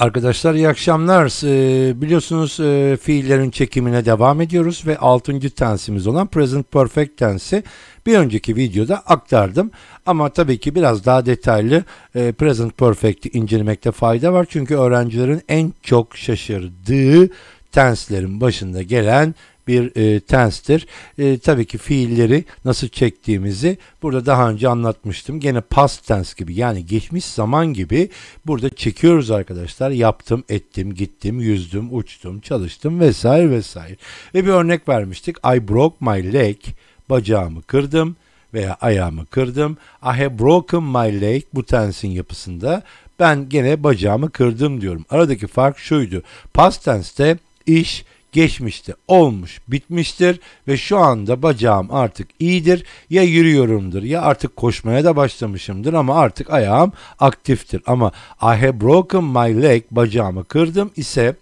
Arkadaşlar iyi akşamlar. Ee, biliyorsunuz e, fiillerin çekimine devam ediyoruz ve 6. tensimiz olan present perfect tensi bir önceki videoda aktardım. Ama tabii ki biraz daha detaylı e, present perfect'i incelemekte fayda var. Çünkü öğrencilerin en çok şaşırdığı tenslerin başında gelen bir e, tenstir. E, tabii ki fiilleri nasıl çektiğimizi burada daha önce anlatmıştım. Gene past tense gibi yani geçmiş zaman gibi burada çekiyoruz arkadaşlar. Yaptım, ettim, gittim, yüzdüm, uçtum, çalıştım vesaire vesaire. Ve bir örnek vermiştik. I broke my leg. Bacağımı kırdım veya ayağımı kırdım. I have broken my leg bu tensin yapısında. Ben gene bacağımı kırdım diyorum. Aradaki fark şuydu. Past tense'te iş geçmişte olmuş bitmiştir ve şu anda bacağım artık iyidir ya yürüyorumdur ya artık koşmaya da başlamışımdır ama artık ayağım aktiftir ama I have broken my leg bacağımı kırdım ise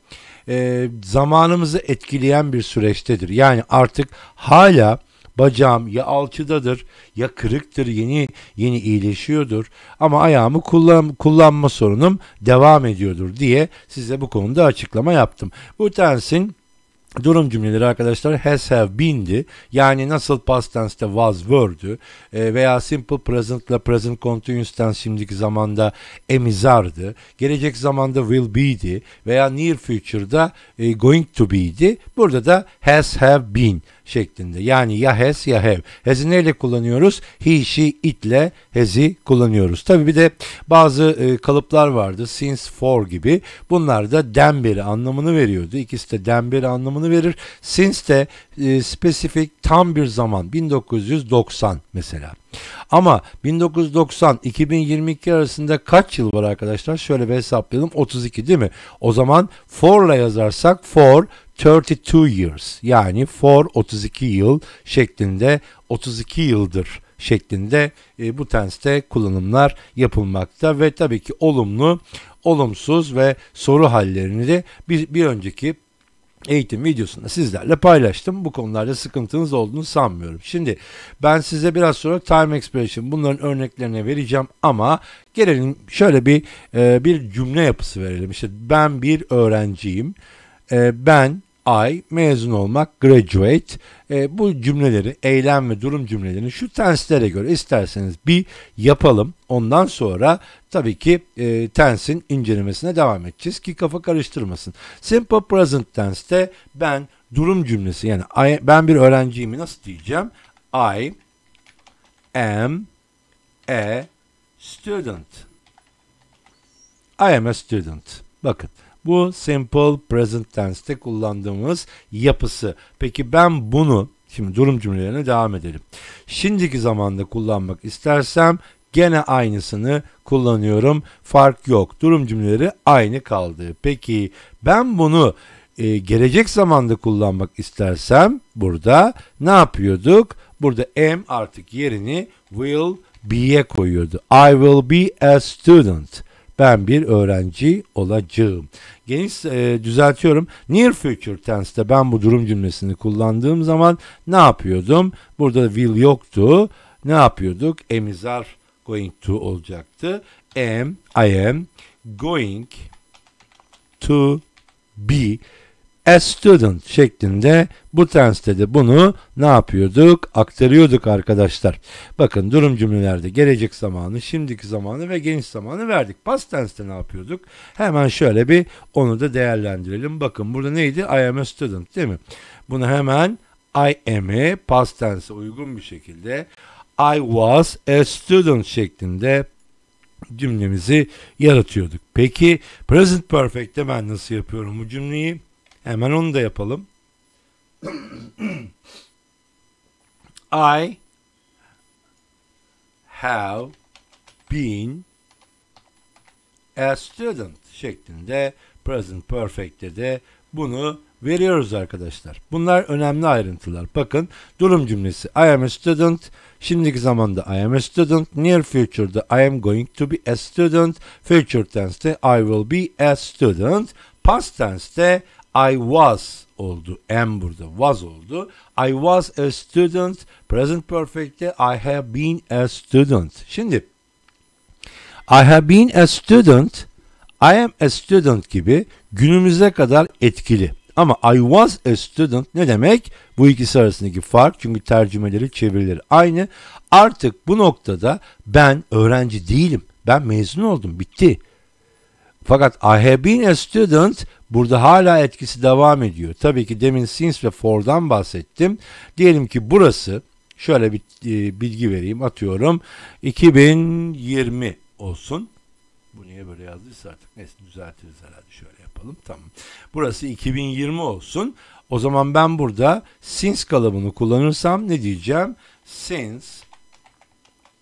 e, zamanımızı etkileyen bir süreçtedir yani artık hala bacağım ya alçıdadır ya kırıktır yeni yeni iyileşiyordur ama ayağımı kullan, kullanma sorunum devam ediyordur diye size bu konuda açıklama yaptım. Bu tensin Durum cümleleri arkadaşlar has have been'di. Yani nasıl past tense'te was were'dü e, veya simple present'la present continuous şimdiki zamanda emizardı. Gelecek zamanda will be'di veya near future'da e, going to be'di. Burada da has have been şeklinde. Yani ya has ya have. Has'i neyle kullanıyoruz? He, she, it'le has'i kullanıyoruz. Tabi bir de bazı e, kalıplar vardı. Since, for gibi. Bunlar da den beri anlamını veriyordu. İkisi de den beri anlamını verir. Since de e, spesifik tam bir zaman 1990 mesela. Ama 1990-2022 arasında kaç yıl var arkadaşlar? Şöyle bir hesaplayalım. 32 değil mi? O zaman for'la yazarsak for 32 years yani for 32 yıl şeklinde 32 yıldır şeklinde e, bu tenste kullanımlar yapılmakta ve tabii ki olumlu, olumsuz ve soru hallerini de bir, bir önceki eğitim videosunda sizlerle paylaştım. Bu konularda sıkıntınız olduğunu sanmıyorum. Şimdi ben size biraz sonra time expression bunların örneklerini vereceğim ama gelelim şöyle bir e, bir cümle yapısı verelim. İşte ben bir öğrenciyim. E, ben I mezun olmak graduate e, bu cümleleri eylem ve durum cümlelerini şu tenslere göre isterseniz bir yapalım. Ondan sonra tabii ki e, tensin incelemesine devam edeceğiz ki kafa karıştırmasın. Simple present tense'te ben durum cümlesi yani I, ben bir öğrenciyimi nasıl diyeceğim? I am a student. I am a student. Bakın bu simple present tense'te kullandığımız yapısı. Peki ben bunu şimdi durum cümlelerine devam edelim. Şimdiki zamanda kullanmak istersem gene aynısını kullanıyorum. Fark yok. Durum cümleleri aynı kaldı. Peki ben bunu e, gelecek zamanda kullanmak istersem burada ne yapıyorduk? Burada am artık yerini will be'ye koyuyordu. I will be a student. Ben bir öğrenci olacağım. Geniş e, düzeltiyorum. Near future tense'te ben bu durum cümlesini kullandığım zaman ne yapıyordum? Burada will yoktu. Ne yapıyorduk? Am is are going to olacaktı. Am, I am going to be a student şeklinde bu tense'de de bunu ne yapıyorduk? Aktarıyorduk arkadaşlar. Bakın durum cümlelerde gelecek zamanı, şimdiki zamanı ve geniş zamanı verdik. Past tense'de ne yapıyorduk? Hemen şöyle bir onu da değerlendirelim. Bakın burada neydi? I am a student değil mi? Bunu hemen I am'i past tense'e uygun bir şekilde I was a student şeklinde cümlemizi yaratıyorduk. Peki present perfect'te ben nasıl yapıyorum bu cümleyi? Hemen onu da yapalım. I have been a student şeklinde present perfect'te de bunu veriyoruz arkadaşlar. Bunlar önemli ayrıntılar. Bakın durum cümlesi. I am a student. Şimdiki zamanda I am a student. Near future'da I am going to be a student. Future tense'te I will be a student. Past tense'te I was oldu. Am burada was oldu. I was a student. Present perfect'te I have been a student. Şimdi I have been a student. I am a student gibi günümüze kadar etkili. Ama I was a student ne demek? Bu ikisi arasındaki fark çünkü tercümeleri çevirileri aynı. Artık bu noktada ben öğrenci değilim. Ben mezun oldum bitti. Fakat I have been a student burada hala etkisi devam ediyor. Tabii ki demin since ve for'dan bahsettim. Diyelim ki burası şöyle bir e, bilgi vereyim atıyorum 2020 olsun. Bu niye böyle yazdıysa artık neyse düzeltiriz herhalde şöyle yapalım tamam. Burası 2020 olsun. O zaman ben burada since kalıbını kullanırsam ne diyeceğim? Since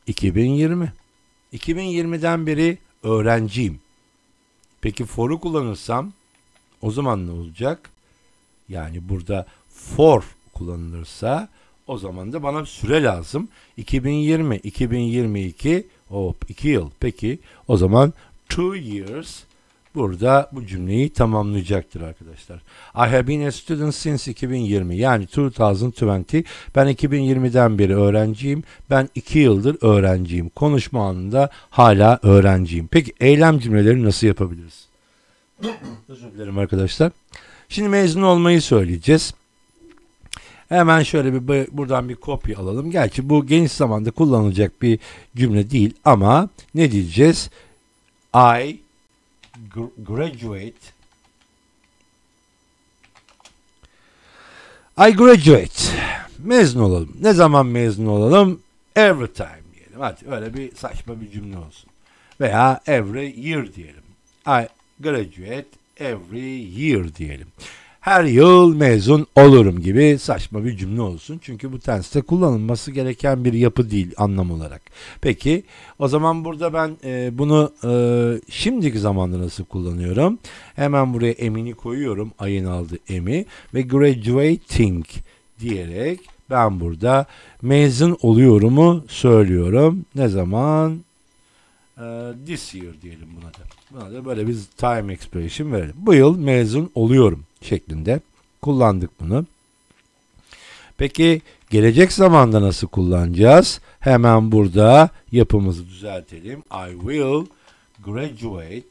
2020. 2020'den beri öğrenciyim. Peki for'u kullanırsam o zaman ne olacak? Yani burada for kullanılırsa o zaman da bana süre lazım. 2020, 2022 hop 2 yıl. Peki o zaman 2 years burada bu cümleyi tamamlayacaktır arkadaşlar. I have been a student since 2020 yani 2020 ben 2020'den beri öğrenciyim. Ben 2 yıldır öğrenciyim. Konuşma anında hala öğrenciyim. Peki eylem cümleleri nasıl yapabiliriz? Özür dilerim arkadaşlar. Şimdi mezun olmayı söyleyeceğiz. Hemen şöyle bir buradan bir kopya alalım. Gerçi bu geniş zamanda kullanılacak bir cümle değil ama ne diyeceğiz? I graduate. I graduate. Mezun olalım. Ne zaman mezun olalım? Every time diyelim. Hadi öyle bir saçma bir cümle olsun. Veya every year diyelim. I graduate every year diyelim her yıl mezun olurum gibi saçma bir cümle olsun. Çünkü bu tenste kullanılması gereken bir yapı değil anlam olarak. Peki o zaman burada ben e, bunu e, şimdiki zamanda nasıl kullanıyorum? Hemen buraya emini koyuyorum. Ayın aldı emi ve graduating diyerek ben burada mezun oluyorumu söylüyorum. Ne zaman? Ee, this year diyelim buna da. Buna da böyle bir time expression verelim. Bu yıl mezun oluyorum şeklinde kullandık bunu. Peki gelecek zamanda nasıl kullanacağız? Hemen burada yapımızı düzeltelim. I will graduate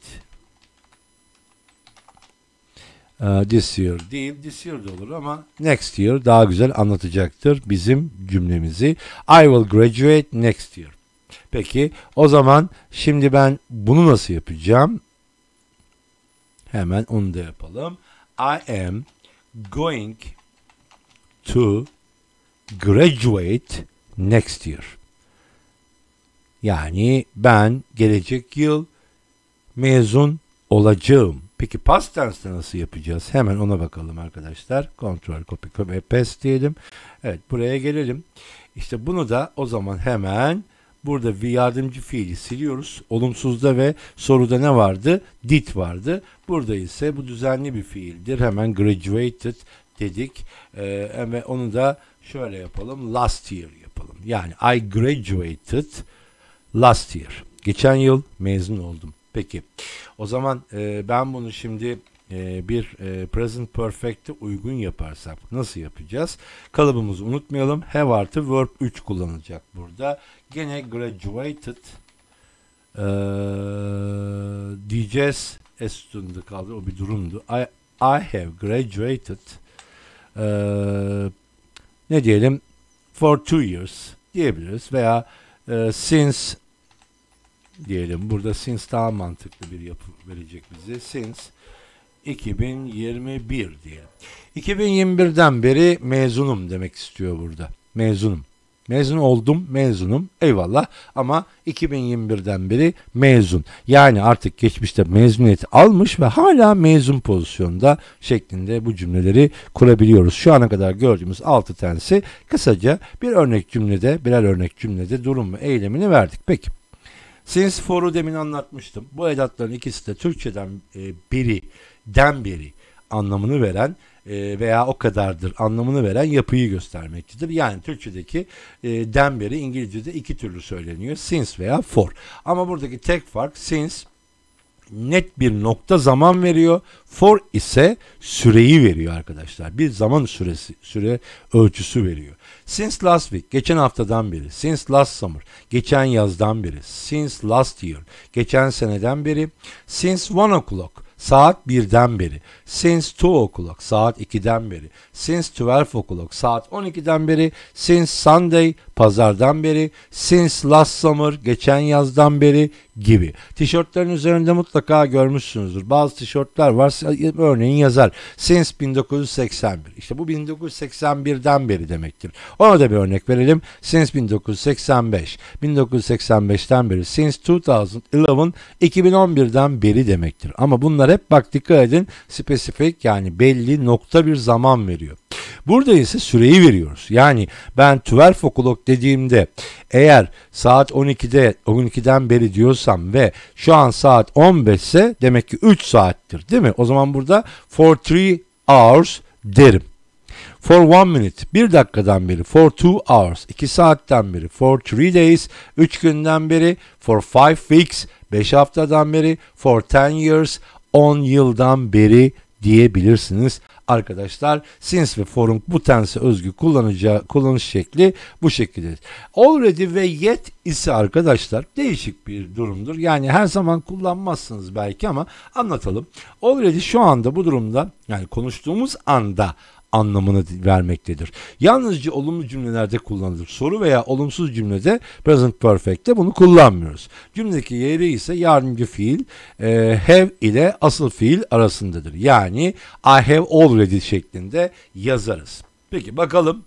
uh, this year değil. This year de olur ama next year daha güzel anlatacaktır bizim cümlemizi. I will graduate next year. Peki o zaman şimdi ben bunu nasıl yapacağım? Hemen onu da yapalım. I am going to graduate next year. Yani ben gelecek yıl mezun olacağım. Peki past tense'te nasıl yapacağız? Hemen ona bakalım arkadaşlar. Control, copy copy paste diyelim. Evet buraya gelelim. İşte bunu da o zaman hemen Burada bir yardımcı fiili siliyoruz. Olumsuzda ve soruda ne vardı? Did vardı. Burada ise bu düzenli bir fiildir. Hemen graduated dedik. Ee, ve onu da şöyle yapalım. Last year yapalım. Yani I graduated last year. Geçen yıl mezun oldum. Peki. O zaman e, ben bunu şimdi e, bir e, present perfect'e uygun yaparsak nasıl yapacağız? Kalıbımızı unutmayalım. Have artı verb 3 kullanacak burada. Gene graduated e, diyeceğiz. S student'ı kaldı. O bir durumdu. I, I have graduated e, ne diyelim for two years diyebiliriz veya e, since diyelim. Burada since daha mantıklı bir yapı verecek bize. Since 2021 diyelim. 2021'den beri mezunum demek istiyor burada. Mezunum. Mezun oldum, mezunum. Eyvallah ama 2021'den beri mezun. Yani artık geçmişte mezuniyeti almış ve hala mezun pozisyonda şeklinde bu cümleleri kurabiliyoruz. Şu ana kadar gördüğümüz 6 tanesi kısaca bir örnek cümlede, birer örnek cümlede durum ve eylemini verdik. Peki. Since for'u demin anlatmıştım. Bu edatların ikisi de Türkçeden e, biri den beri anlamını veren e, veya o kadardır anlamını veren yapıyı göstermektedir. Yani Türkçedeki e, den beri İngilizce'de iki türlü söyleniyor. Since veya for. Ama buradaki tek fark since net bir nokta zaman veriyor. For ise süreyi veriyor arkadaşlar. Bir zaman süresi, süre ölçüsü veriyor. Since last week, geçen haftadan beri. Since last summer, geçen yazdan beri. Since last year, geçen seneden beri. Since one o'clock, saat 1'den beri, since 2 o'clock saat 2'den beri, since 12 o'clock saat 12'den beri, since Sunday pazardan beri, since last summer geçen yazdan beri, gibi. Tişörtlerin üzerinde mutlaka görmüşsünüzdür. Bazı tişörtler var. Örneğin yazar. Since 1981. İşte bu 1981'den beri demektir. Ona da bir örnek verelim. Since 1985. 1985'ten beri. Since 2011. 2011'den beri demektir. Ama bunlar hep bak dikkat edin. Spesifik yani belli nokta bir zaman veriyor. Burada ise süreyi veriyoruz. Yani ben 12 o'clock dediğimde eğer saat 12'de 12'den beri diyorsam ve şu an saat 15 ise demek ki 3 saattir değil mi? O zaman burada for 3 hours derim. For one minute, bir dakikadan beri. For two hours, iki saatten beri. For three days, üç günden beri. For five weeks, beş haftadan beri. For ten years, on yıldan beri diyebilirsiniz arkadaşlar. since ve Forung bu tense özgü kullanacağı kullanış şekli bu şekilde. Already ve yet ise arkadaşlar değişik bir durumdur. Yani her zaman kullanmazsınız belki ama anlatalım. Already şu anda bu durumda yani konuştuğumuz anda anlamını vermektedir. Yalnızca olumlu cümlelerde kullanılır. Soru veya olumsuz cümlede present perfect'te bunu kullanmıyoruz. Cümledeki yeri ise yardımcı fiil e, have ile asıl fiil arasındadır. Yani I have already şeklinde yazarız. Peki bakalım.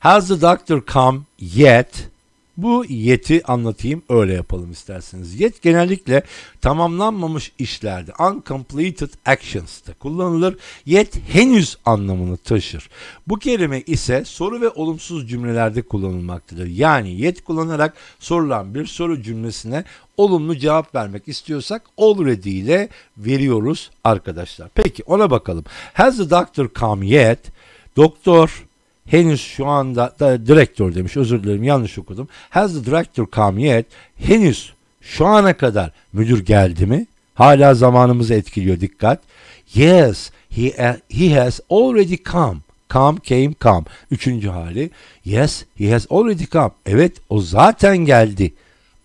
Has the doctor come yet? Bu yeti anlatayım öyle yapalım isterseniz. Yet genellikle tamamlanmamış işlerde uncompleted actions) da kullanılır. Yet henüz anlamını taşır. Bu kelime ise soru ve olumsuz cümlelerde kullanılmaktadır. Yani yet kullanarak sorulan bir soru cümlesine olumlu cevap vermek istiyorsak already ile veriyoruz arkadaşlar. Peki ona bakalım. Has the doctor come yet? Doktor henüz şu anda da direktör demiş özür dilerim yanlış okudum. Has the director come yet? Henüz şu ana kadar müdür geldi mi? Hala zamanımızı etkiliyor dikkat. Yes, he, uh, he has already come. Come, came, come. Üçüncü hali. Yes, he has already come. Evet, o zaten geldi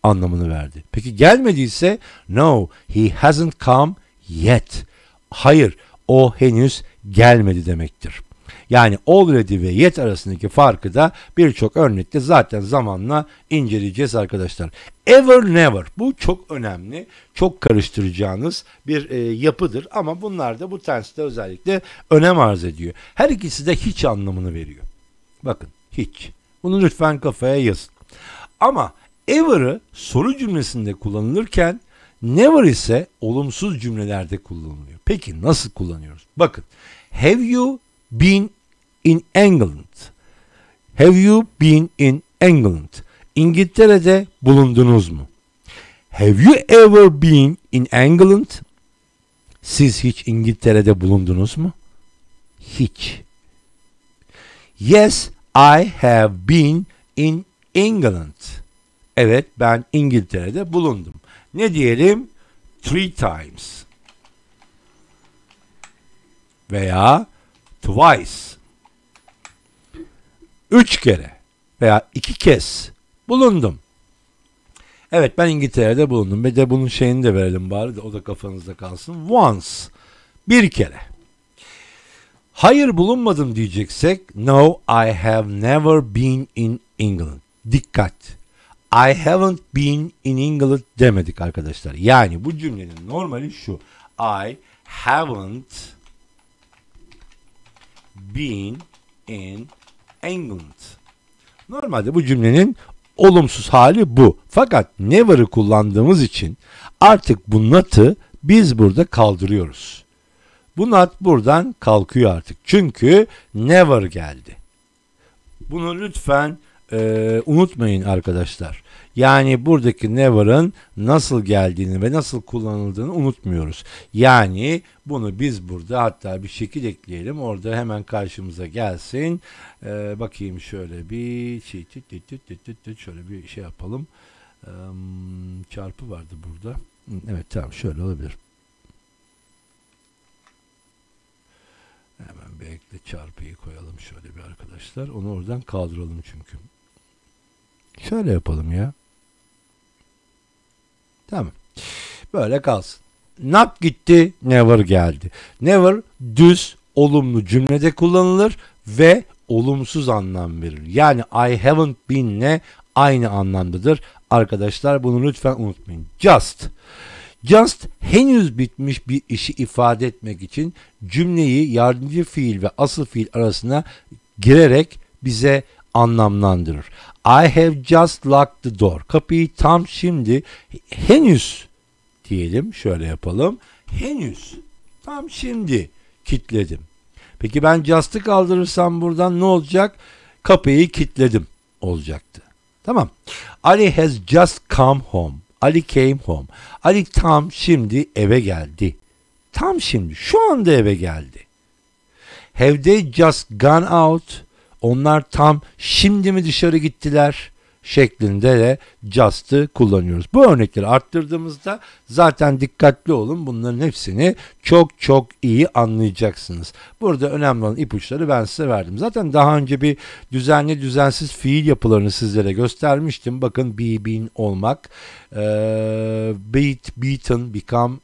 anlamını verdi. Peki gelmediyse no, he hasn't come yet. Hayır, o henüz gelmedi demektir. Yani already ve yet arasındaki farkı da birçok örnekte zaten zamanla inceleyeceğiz arkadaşlar. Ever never bu çok önemli, çok karıştıracağınız bir e, yapıdır ama bunlar da bu tense'de özellikle önem arz ediyor. Her ikisi de hiç anlamını veriyor. Bakın hiç. Bunu lütfen kafaya yazın. Ama ever'ı soru cümlesinde kullanılırken never ise olumsuz cümlelerde kullanılıyor. Peki nasıl kullanıyoruz? Bakın have you been in England? Have you been in England? İngiltere'de bulundunuz mu? Have you ever been in England? Siz hiç İngiltere'de bulundunuz mu? Hiç. Yes, I have been in England. Evet, ben İngiltere'de bulundum. Ne diyelim? Three times. Veya twice üç kere veya iki kez bulundum. Evet ben İngiltere'de bulundum. Bir de bunun şeyini de verelim bari de o da kafanızda kalsın. Once. Bir kere. Hayır bulunmadım diyeceksek no I have never been in England. Dikkat. I haven't been in England demedik arkadaşlar. Yani bu cümlenin normali şu. I haven't been in England. Normalde bu cümlenin olumsuz hali bu. Fakat never'ı kullandığımız için artık bu not'ı biz burada kaldırıyoruz. Bu not buradan kalkıyor artık. Çünkü never geldi. Bunu lütfen e, unutmayın arkadaşlar. Yani buradaki never'ın nasıl geldiğini ve nasıl kullanıldığını unutmuyoruz. Yani bunu biz burada hatta bir şekil ekleyelim. Orada hemen karşımıza gelsin. Ee, bakayım şöyle bir şey, şöyle bir şey yapalım. Ee, çarpı vardı burada. Evet tamam şöyle olabilir. Hemen bir çarpıyı koyalım şöyle bir arkadaşlar. Onu oradan kaldıralım çünkü. Şöyle yapalım ya. Tamam. Böyle kalsın. Nap gitti, never geldi. Never düz olumlu cümlede kullanılır ve olumsuz anlam verir. Yani I haven't been ne aynı anlamdadır. Arkadaşlar bunu lütfen unutmayın. Just. Just henüz bitmiş bir işi ifade etmek için cümleyi yardımcı fiil ve asıl fiil arasına girerek bize anlamlandırır. I have just locked the door. Kapıyı tam şimdi henüz diyelim şöyle yapalım. Henüz tam şimdi kilitledim. Peki ben just'ı kaldırırsam buradan ne olacak? Kapıyı kilitledim olacaktı. Tamam. Ali has just come home. Ali came home. Ali tam şimdi eve geldi. Tam şimdi şu anda eve geldi. Have they just gone out? onlar tam şimdi mi dışarı gittiler şeklinde de just'ı kullanıyoruz. Bu örnekleri arttırdığımızda zaten dikkatli olun bunların hepsini çok çok iyi anlayacaksınız. Burada önemli olan ipuçları ben size verdim. Zaten daha önce bir düzenli düzensiz fiil yapılarını sizlere göstermiştim. Bakın be, been olmak, e, beat, beaten, become,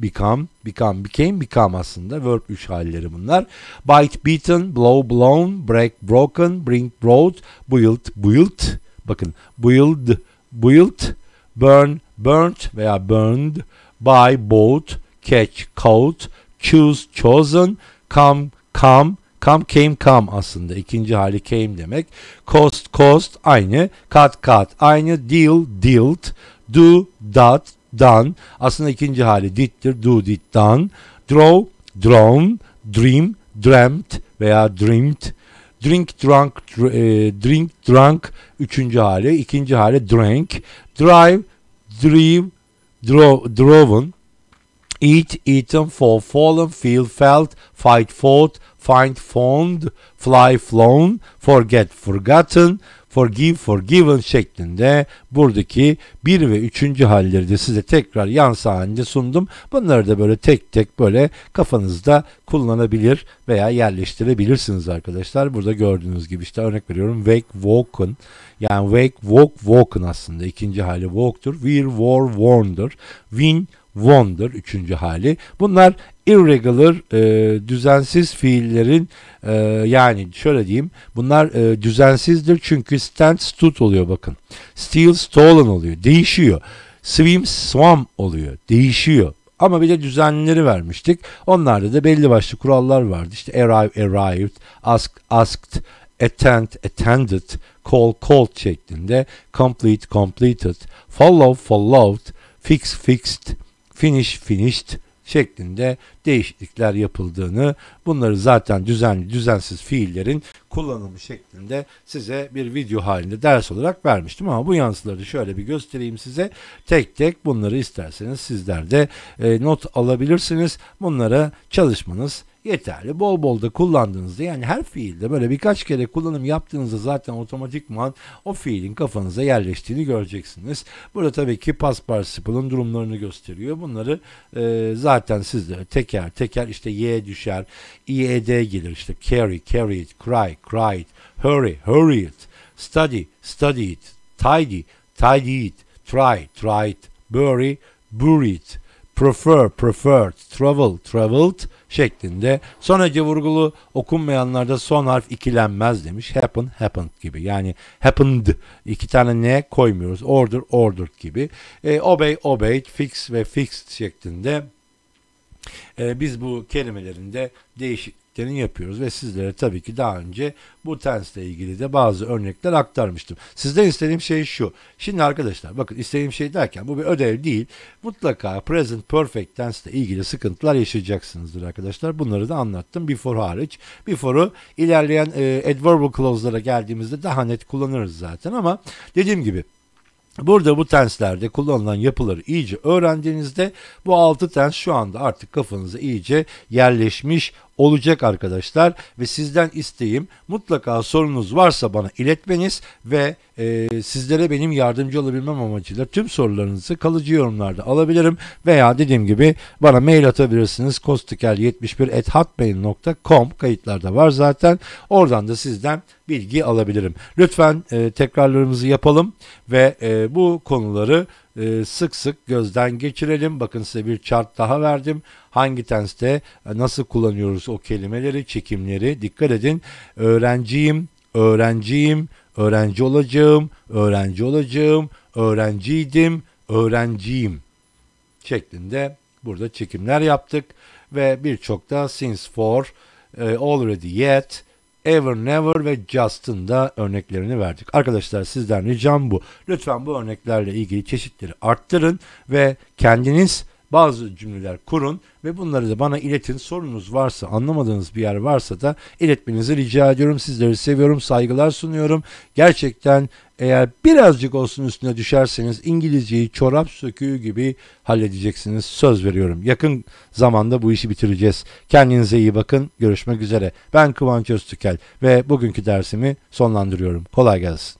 become, become, became, become aslında verb 3 halleri bunlar. Bite, beaten, blow, blown, break, broken, bring, brought, built, built. Bakın build, built, burn, burnt veya burned, buy, bought, catch, caught, choose, chosen, come, come, Come came come aslında ikinci hali came demek. Cost cost aynı. Cut cut aynı. Deal dealt. Do dot done aslında ikinci hali did'tir. Do, did, done. Draw, drawn, dream, dreamt veya dreamed. Drink, drunk, dr e, drink, drunk üçüncü hali. ikinci hali drank. Drive, drive, draw, driven. Eat, eaten, fall, fallen, feel, felt, fight, fought, find, found, fly, flown, forget, forgotten, forgive forgiven şeklinde buradaki bir ve üçüncü halleri de size tekrar yansı halinde sundum. Bunları da böyle tek tek böyle kafanızda kullanabilir veya yerleştirebilirsiniz arkadaşlar. Burada gördüğünüz gibi işte örnek veriyorum wake woken yani wake walk woken aslında ikinci hali walk'tur. We're war warn'dur. Win wonder üçüncü hali. Bunlar irregular e, düzensiz fiillerin e, yani şöyle diyeyim bunlar e, düzensizdir çünkü stand stood oluyor bakın. Steal stolen oluyor değişiyor. Swim swam oluyor değişiyor. Ama bir de düzenlileri vermiştik. Onlarda da belli başlı kurallar vardı. işte arrive, arrived, ask, asked, attend, attended, call, called şeklinde. Complete, completed, follow, followed, fix, fixed, finish, finished şeklinde değişiklikler yapıldığını, bunları zaten düzenli düzensiz fiillerin kullanımı şeklinde size bir video halinde ders olarak vermiştim ama bu yansıları şöyle bir göstereyim size. Tek tek bunları isterseniz sizler de e, not alabilirsiniz. Bunlara çalışmanız yeterli. Bol bol da kullandığınızda yani her fiilde böyle birkaç kere kullanım yaptığınızda zaten otomatikman o fiilin kafanıza yerleştiğini göreceksiniz. Burada tabii ki past participle'ın durumlarını gösteriyor. Bunları e, zaten sizlere tek teker teker işte Y düşer, IED gelir işte carry, carry it, cry, cry it, hurry, hurry it, study, study it, tidy, tidy it, try, try it, bury, bury it, prefer, preferred, travel, traveled şeklinde. Son hece vurgulu okunmayanlarda son harf ikilenmez demiş. Happen, happened gibi. Yani happened iki tane ne koymuyoruz. Order, ordered gibi. E, obey, obeyed, fix ve fixed şeklinde e, biz bu kelimelerinde değişikliklerini yapıyoruz ve sizlere tabii ki daha önce bu tensle ilgili de bazı örnekler aktarmıştım. Sizden istediğim şey şu. Şimdi arkadaşlar bakın istediğim şey derken bu bir ödev değil. Mutlaka present perfect tense ile ilgili sıkıntılar yaşayacaksınızdır arkadaşlar. Bunları da anlattım before hariç. Before'u ilerleyen e, adverbial clause'lara geldiğimizde daha net kullanırız zaten ama dediğim gibi Burada bu tenslerde kullanılan yapıları iyice öğrendiğinizde bu altı tens şu anda artık kafanıza iyice yerleşmiş olacak arkadaşlar ve sizden isteğim mutlaka sorunuz varsa bana iletmeniz ve e, sizlere benim yardımcı olabilmem amacıyla tüm sorularınızı kalıcı yorumlarda alabilirim veya dediğim gibi bana mail atabilirsiniz kostikel71.hotmail.com kayıtlarda var zaten oradan da sizden bilgi alabilirim. Lütfen e, tekrarlarımızı yapalım ve e, bu konuları e, sık sık gözden geçirelim. Bakın size bir chart daha verdim. Hangi tenste e, nasıl kullanıyoruz o kelimeleri, çekimleri dikkat edin. Öğrenciyim, öğrenciyim, öğrenci olacağım, öğrenci olacağım, öğrenciydim, öğrenciyim şeklinde burada çekimler yaptık ve birçok da since for, e, already yet, Ever Never ve Justin da örneklerini verdik. Arkadaşlar sizden ricam bu. Lütfen bu örneklerle ilgili çeşitleri arttırın ve kendiniz bazı cümleler kurun ve bunları da bana iletin. Sorunuz varsa, anlamadığınız bir yer varsa da iletmenizi rica ediyorum. Sizleri seviyorum, saygılar sunuyorum. Gerçekten eğer birazcık olsun üstüne düşerseniz İngilizceyi çorap söküğü gibi halledeceksiniz. Söz veriyorum. Yakın zamanda bu işi bitireceğiz. Kendinize iyi bakın. Görüşmek üzere. Ben Kıvanç Öztükel ve bugünkü dersimi sonlandırıyorum. Kolay gelsin.